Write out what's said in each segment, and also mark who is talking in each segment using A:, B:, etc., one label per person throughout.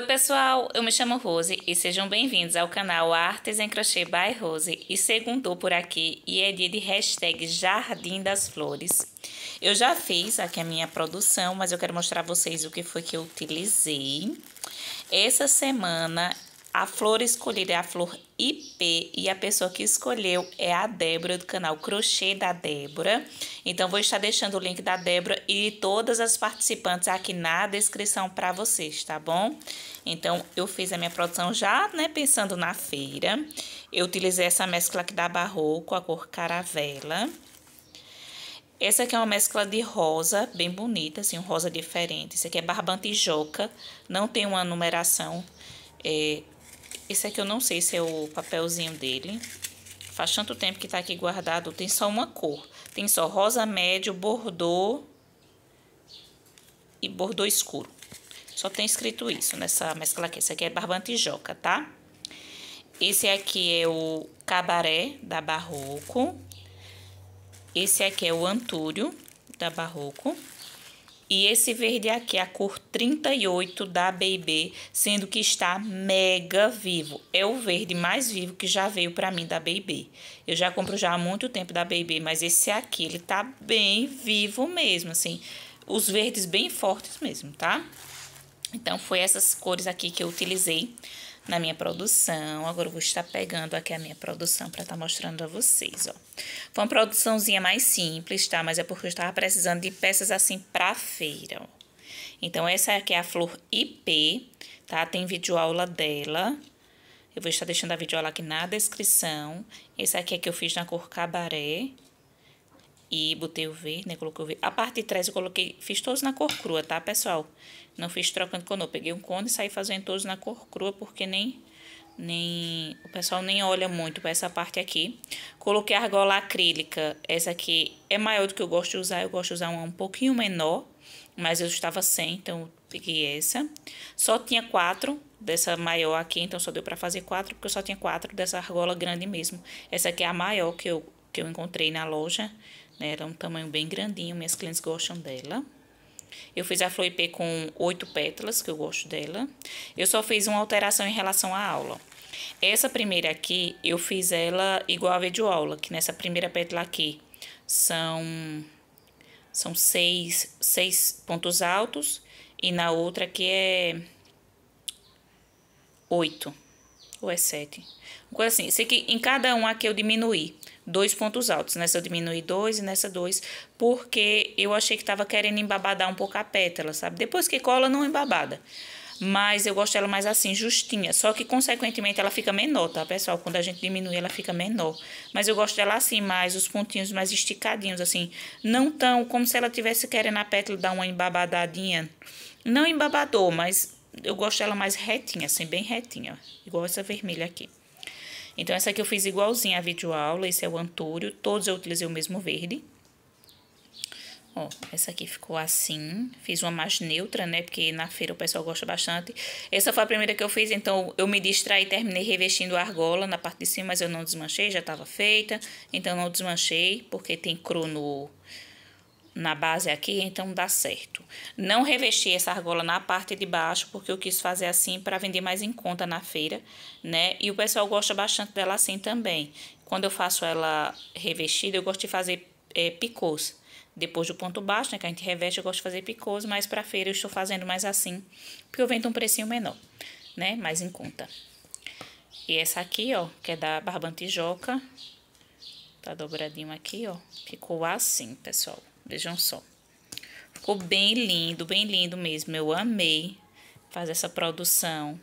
A: Oi, pessoal, eu me chamo Rose e sejam bem-vindos ao canal Artes em Crochê by Rose. E segundo por aqui e é dia de hashtag Jardim das Flores. Eu já fiz aqui a minha produção, mas eu quero mostrar a vocês o que foi que eu utilizei. Essa semana a flor escolhida é a flor IP e a pessoa que escolheu é a Débora do canal Crochê da Débora. Então vou estar deixando o link da Débora e todas as participantes aqui na descrição para vocês, tá bom? Então eu fiz a minha produção já, né, pensando na feira. Eu utilizei essa mescla aqui da Barroco, a cor caravela. Essa aqui é uma mescla de rosa, bem bonita, assim, um rosa diferente. Isso aqui é barbante joca, não tem uma numeração é, esse aqui eu não sei se é o papelzinho dele. Faz tanto tempo que tá aqui guardado. Tem só uma cor. Tem só rosa médio, bordô e bordô escuro. Só tem escrito isso nessa mescla aqui. Esse aqui é barbante joca, tá? Esse aqui é o cabaré da Barroco. Esse aqui é o antúrio da Barroco. E esse verde aqui é a cor 38 da BB, sendo que está mega vivo. É o verde mais vivo que já veio para mim da BB. Eu já compro já há muito tempo da BB, mas esse aqui, ele tá bem vivo mesmo, assim. Os verdes bem fortes mesmo, tá? Então, foi essas cores aqui que eu utilizei na minha produção. Agora eu vou estar pegando aqui a minha produção para estar tá mostrando a vocês, ó. Foi uma produçãozinha mais simples, tá? Mas é porque eu estava precisando de peças assim para feira, ó. Então, essa aqui é a flor IP, tá? Tem videoaula dela. Eu vou estar deixando a videoaula aqui na descrição. Esse aqui é que eu fiz na cor cabaré e botei o V, né? Coloquei o V. A parte de trás eu coloquei, fiz todos na cor crua, tá, pessoal? Não fiz trocando cor, não. Peguei um cone e saí fazendo todos na cor crua, porque nem, nem o pessoal nem olha muito para essa parte aqui. Coloquei a argola acrílica. Essa aqui é maior do que eu gosto de usar. Eu gosto de usar uma um pouquinho menor, mas eu estava sem, então peguei essa. Só tinha quatro dessa maior aqui, então só deu para fazer quatro, porque eu só tinha quatro dessa argola grande mesmo. Essa aqui é a maior que eu, que eu encontrei na loja né? Ela é um tamanho bem grandinho, minhas clientes gostam dela. Eu fiz a flor IP com oito pétalas, que eu gosto dela. Eu só fiz uma alteração em relação à aula. Essa primeira aqui, eu fiz ela igual a videoaula, que nessa primeira pétala aqui são, são seis, seis pontos altos e na outra aqui é oito. Ou é 7? Uma coisa assim. Sei que em cada um aqui eu diminuí dois pontos altos. Nessa eu diminuí dois e nessa dois. Porque eu achei que tava querendo embabadar um pouco a pétala, sabe? Depois que cola, não embabada. Mas eu gosto dela mais assim, justinha. Só que, consequentemente, ela fica menor, tá, pessoal? Quando a gente diminui, ela fica menor. Mas eu gosto dela assim, mais os pontinhos mais esticadinhos, assim. Não tão como se ela tivesse querendo a pétala dar uma embabadadinha. Não embabador, mas eu gosto dela mais retinha, assim, bem retinha, igual essa vermelha aqui. Então, essa aqui eu fiz igualzinha a videoaula, esse é o Antúrio, todos eu utilizei o mesmo verde. Ó, essa aqui ficou assim, fiz uma mais neutra, né, porque na feira o pessoal gosta bastante. Essa foi a primeira que eu fiz, então eu me distraí, terminei revestindo a argola na parte de cima, mas eu não desmanchei, já estava feita. Então, não desmanchei, porque tem crono na base aqui, então dá certo. Não revesti essa argola na parte de baixo, porque eu quis fazer assim para vender mais em conta na feira, né? E o pessoal gosta bastante dela assim também. Quando eu faço ela revestida, eu gosto de fazer é, picôs. Depois do ponto baixo, né, que a gente reveste, eu gosto de fazer picôs, mas para feira eu estou fazendo mais assim, porque eu vendo um precinho menor, né? Mais em conta. E essa aqui, ó, que é da Barbantijoca, tá dobradinho aqui, ó, ficou assim, pessoal. Vejam só. Ficou bem lindo, bem lindo mesmo. Eu amei fazer essa produção.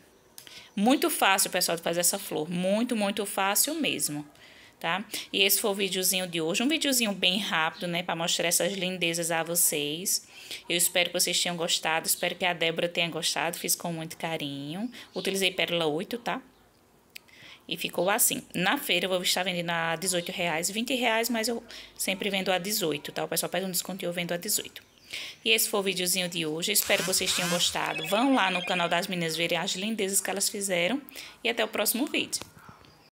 A: Muito fácil, pessoal, de fazer essa flor. Muito, muito fácil mesmo, tá? E esse foi o videozinho de hoje. Um videozinho bem rápido, né? Pra mostrar essas lindezas a vocês. Eu espero que vocês tenham gostado. Espero que a Débora tenha gostado. Fiz com muito carinho. Utilizei pérola 8, tá? E ficou assim. Na feira eu vou estar vendendo a 20 reais mas eu sempre vendo a 18, tá? O pessoal pede um desconto e eu vendo a 18. E esse foi o videozinho de hoje. Espero que vocês tenham gostado. Vão lá no canal das meninas verem as lindezas que elas fizeram. E até o próximo vídeo.